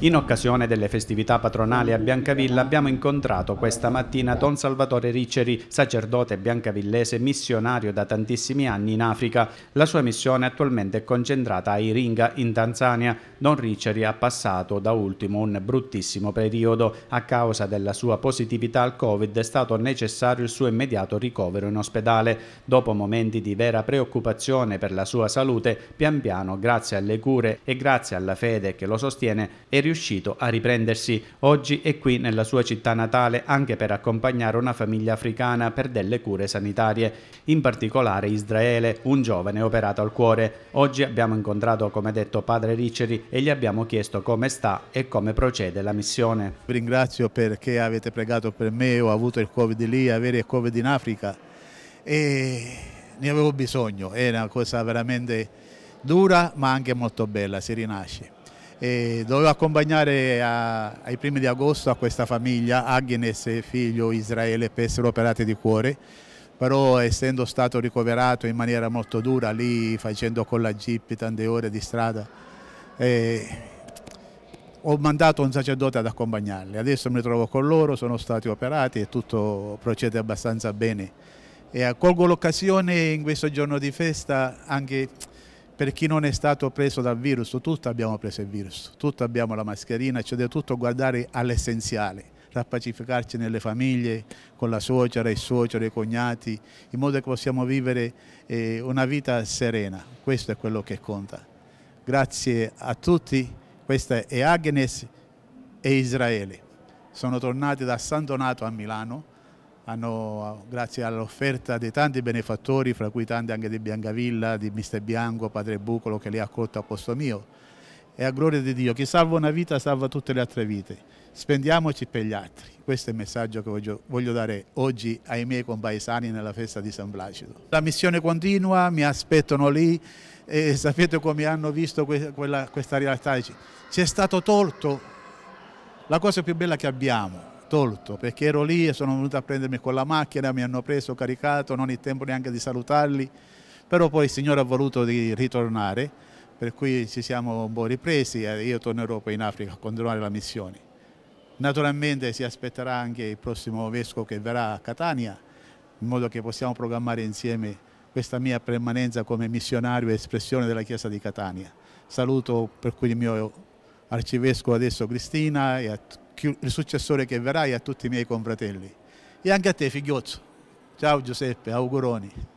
In occasione delle festività patronali a Biancavilla abbiamo incontrato questa mattina Don Salvatore Riceri, sacerdote biancavillese missionario da tantissimi anni in Africa. La sua missione attualmente è concentrata a Iringa, in Tanzania. Don Riceri ha passato da ultimo un bruttissimo periodo. A causa della sua positività al Covid è stato necessario il suo immediato ricovero in ospedale. Dopo momenti di vera preoccupazione per la sua salute, pian piano, grazie alle cure e grazie alla fede che lo sostiene, appartiene, è riuscito a riprendersi. Oggi è qui nella sua città natale anche per accompagnare una famiglia africana per delle cure sanitarie, in particolare Israele, un giovane operato al cuore. Oggi abbiamo incontrato, come detto, padre Riccieri e gli abbiamo chiesto come sta e come procede la missione. Vi ringrazio perché avete pregato per me, ho avuto il Covid lì, avere il Covid in Africa e ne avevo bisogno, è una cosa veramente dura ma anche molto bella, si rinasce e dovevo accompagnare a, ai primi di agosto a questa famiglia, Agnes e figlio Israele, per essere operati di cuore, però essendo stato ricoverato in maniera molto dura lì facendo con la jeep tante ore di strada, eh, ho mandato un sacerdote ad accompagnarli, adesso mi trovo con loro, sono stati operati e tutto procede abbastanza bene. E accolgo l'occasione in questo giorno di festa anche per chi non è stato preso dal virus, tutti abbiamo preso il virus, tutti abbiamo la mascherina, ci cioè deve tutto guardare all'essenziale, rappacificarci nelle famiglie, con la suocera, i suoceri, i cognati, in modo che possiamo vivere eh, una vita serena, questo è quello che conta. Grazie a tutti, questa è Agnes e Israele, sono tornati da San Donato a Milano, hanno, grazie all'offerta di tanti benefattori, fra cui tanti anche di Biancavilla, di Mister Bianco, Padre Bucolo che li ha accolto a posto mio. E a gloria di Dio, chi salva una vita salva tutte le altre vite. Spendiamoci per gli altri. Questo è il messaggio che voglio, voglio dare oggi ai miei compaesani nella festa di San Placido. La missione continua, mi aspettano lì e sapete come hanno visto que quella, questa realtà. Ci è stato tolto la cosa più bella che abbiamo, tolto perché ero lì e sono venuto a prendermi con la macchina, mi hanno preso, caricato, non il tempo neanche di salutarli, però poi il Signore ha voluto di ritornare, per cui ci siamo un po' ripresi e io tornerò poi in Africa a continuare la missione. Naturalmente si aspetterà anche il prossimo vescovo che verrà a Catania, in modo che possiamo programmare insieme questa mia permanenza come missionario e espressione della Chiesa di Catania. Saluto per cui il mio arcivescovo adesso Cristina e a tutti il successore che verrai a tutti i miei confratelli. E anche a te, figliozzo. Ciao Giuseppe, auguroni.